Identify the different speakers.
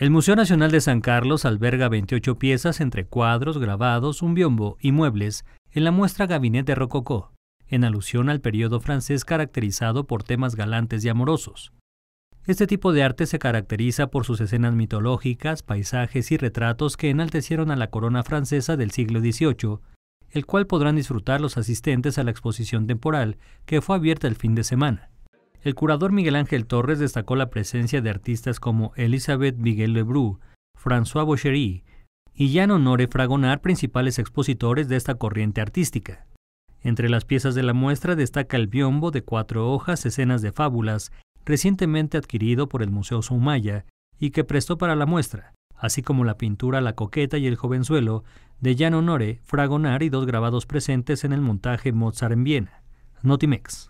Speaker 1: El Museo Nacional de San Carlos alberga 28 piezas entre cuadros, grabados, un biombo y muebles en la muestra Gabinete Rococó, en alusión al periodo francés caracterizado por temas galantes y amorosos. Este tipo de arte se caracteriza por sus escenas mitológicas, paisajes y retratos que enaltecieron a la corona francesa del siglo XVIII, el cual podrán disfrutar los asistentes a la exposición temporal que fue abierta el fin de semana. El curador Miguel Ángel Torres destacó la presencia de artistas como Elizabeth Miguel Lebroux, François Bochery y Jan Honore Fragonard, principales expositores de esta corriente artística. Entre las piezas de la muestra destaca el biombo de cuatro hojas, escenas de fábulas, recientemente adquirido por el Museo Sumaya y que prestó para la muestra, así como la pintura La Coqueta y el Jovenzuelo de Jan Honore, Fragonard y dos grabados presentes en el montaje Mozart en Viena. Notimex.